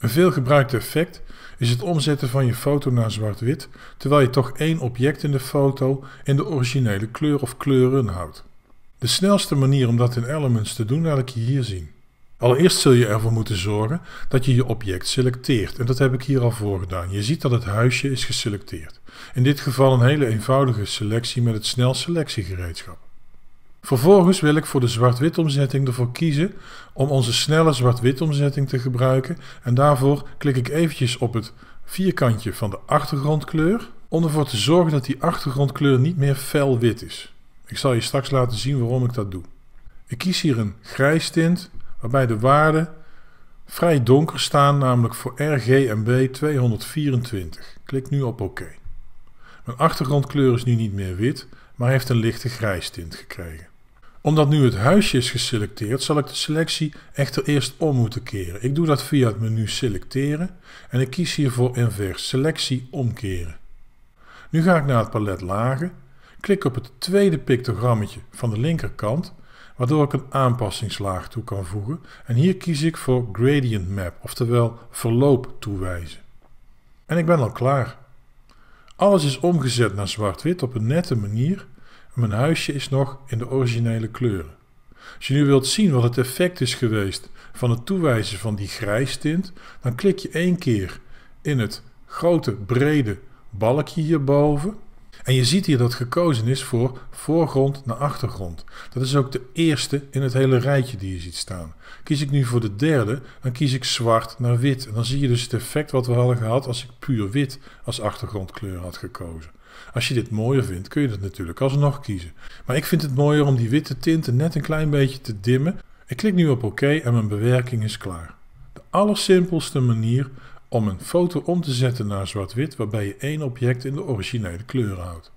Een veelgebruikt effect is het omzetten van je foto naar zwart-wit, terwijl je toch één object in de foto in de originele kleur of kleuren houdt. De snelste manier om dat in Elements te doen laat ik je hier zien. Allereerst zul je ervoor moeten zorgen dat je je object selecteert en dat heb ik hier al voor gedaan. Je ziet dat het huisje is geselecteerd. In dit geval een hele eenvoudige selectie met het snel selectiegereedschap. Vervolgens wil ik voor de zwart-wit omzetting ervoor kiezen om onze snelle zwart-wit omzetting te gebruiken en daarvoor klik ik eventjes op het vierkantje van de achtergrondkleur om ervoor te zorgen dat die achtergrondkleur niet meer fel wit is. Ik zal je straks laten zien waarom ik dat doe. Ik kies hier een grijs tint waarbij de waarden vrij donker staan, namelijk voor RGB en B 224. Klik nu op OK. Mijn achtergrondkleur is nu niet meer wit, maar heeft een lichte grijs tint gekregen omdat nu het huisje is geselecteerd, zal ik de selectie echter eerst om moeten keren. Ik doe dat via het menu selecteren en ik kies hiervoor invers selectie omkeren. Nu ga ik naar het palet lagen, klik op het tweede pictogrammetje van de linkerkant, waardoor ik een aanpassingslaag toe kan voegen en hier kies ik voor gradient map, oftewel verloop toewijzen. En ik ben al klaar. Alles is omgezet naar zwart-wit op een nette manier mijn huisje is nog in de originele kleuren. Als je nu wilt zien wat het effect is geweest van het toewijzen van die grijs tint, dan klik je één keer in het grote brede balkje hierboven. En je ziet hier dat gekozen is voor voorgrond naar achtergrond. Dat is ook de eerste in het hele rijtje die je ziet staan. Kies ik nu voor de derde, dan kies ik zwart naar wit. En dan zie je dus het effect wat we hadden gehad als ik puur wit als achtergrondkleur had gekozen. Als je dit mooier vindt, kun je dat natuurlijk alsnog kiezen. Maar ik vind het mooier om die witte tinten net een klein beetje te dimmen. Ik klik nu op OK en mijn bewerking is klaar. De allersimpelste manier om een foto om te zetten naar zwart-wit waarbij je één object in de originele kleur houdt.